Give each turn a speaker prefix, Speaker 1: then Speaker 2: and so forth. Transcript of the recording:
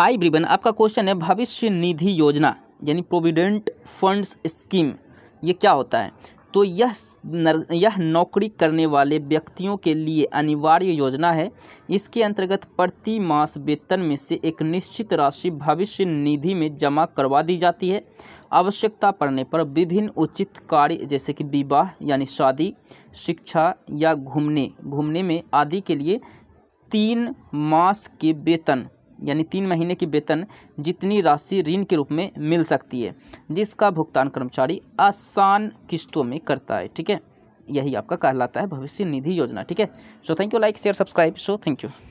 Speaker 1: high ब्रिबन आपका question है भविष्य निधि योजना यानी प्रोविडेंट फंड्स स्कीम ये क्या होता है तो यह नर, यह नौकरी करने वाले व्यक्तियों के लिए अनिवार्य योजना है इसके अंतर्गत प्रति मास वेतन में से एक निश्चित राशि भविष्य निधि में जमा करवा दी जाती है आवश्यकता पड़ने पर विभिन्न उचित कार्य जैसे कि विवाह यानी शादी शिक्षा या घूमने घूमने में आदि के लिए तीन मास के वेतन यानी तीन महीने की वेतन जितनी राशि ऋण के रूप में मिल सकती है जिसका भुगतान कर्मचारी आसान किस्तों में करता है ठीक है यही आपका कहलाता है भविष्य निधि योजना ठीक है so thank you like share subscribe so thank you